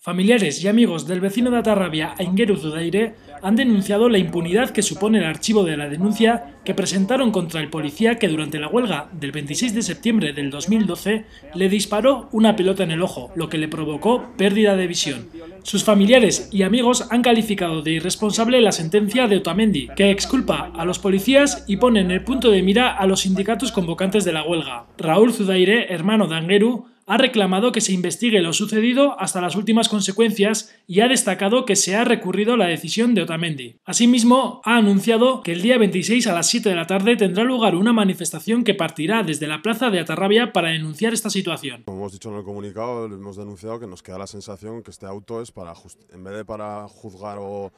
Familiares y amigos del vecino de Atarrabia, Aingeru Zudaire, han denunciado la impunidad que supone el archivo de la denuncia que presentaron contra el policía que durante la huelga del 26 de septiembre del 2012 le disparó una pelota en el ojo, lo que le provocó pérdida de visión. Sus familiares y amigos han calificado de irresponsable la sentencia de Otamendi, que exculpa a los policías y pone en el punto de mira a los sindicatos convocantes de la huelga. Raúl Zudaire, hermano de Angueru, ha reclamado que se investigue lo sucedido hasta las últimas consecuencias y ha destacado que se ha recurrido la decisión de Otamendi Mendy. Asimismo, ha anunciado que el día 26 a las 7 de la tarde tendrá lugar una manifestación que partirá desde la plaza de Atarrabia para denunciar esta situación. Como hemos dicho en el comunicado, hemos denunciado que nos queda la sensación que este auto es para, en vez de para juzgar o,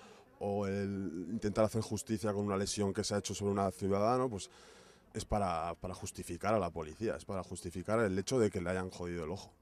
intentar hacer justicia con una lesión que se ha hecho sobre un ciudadano, pues es para justificar a la policía, es para justificar el hecho de que le hayan jodido el ojo.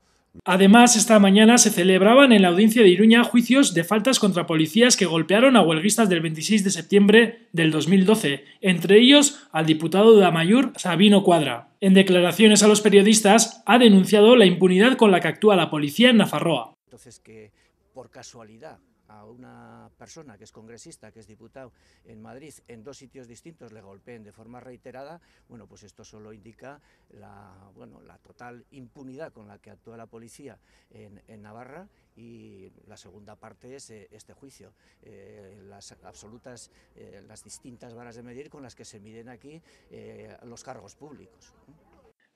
Además, esta mañana se celebraban en la audiencia de Iruña juicios de faltas contra policías que golpearon a huelguistas del 26 de septiembre del 2012, entre ellos al diputado de Amayur, Sabino Cuadra. En declaraciones a los periodistas, ha denunciado la impunidad con la que actúa la policía en Nazarroa. Entonces, que por casualidad a una persona que es congresista, que es diputado en Madrid, en dos sitios distintos le golpeen de forma reiterada, bueno, pues esto solo indica la, bueno, la total impunidad con la que actúa la policía en, Navarra y la segunda parte es eh, este juicio. Eh, las absolutas, eh, las distintas varas de medir con las que se miden aquí los cargos públicos.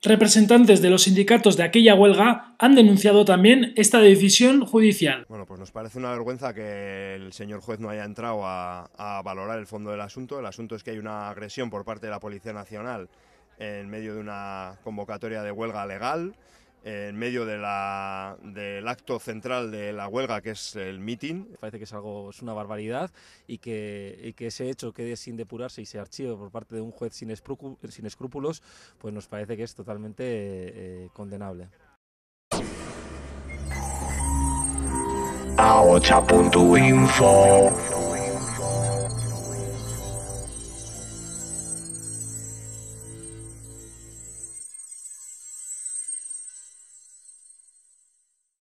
Representantes de los sindicatos de aquella huelga han denunciado también esta decisión judicial. Bueno, pues nos parece una vergüenza que el señor juez no haya entrado a, valorar el fondo del asunto. El asunto es que hay una agresión por parte de la Policía Nacional en medio de una convocatoria de huelga legal en medio del acto central de la huelga, que es el meeting. Parece que es algo, es una barbaridad y que, ese hecho quede sin depurarse y se archive por parte de un juez sin, escrúpulos, pues nos parece que es totalmente eh, condenable.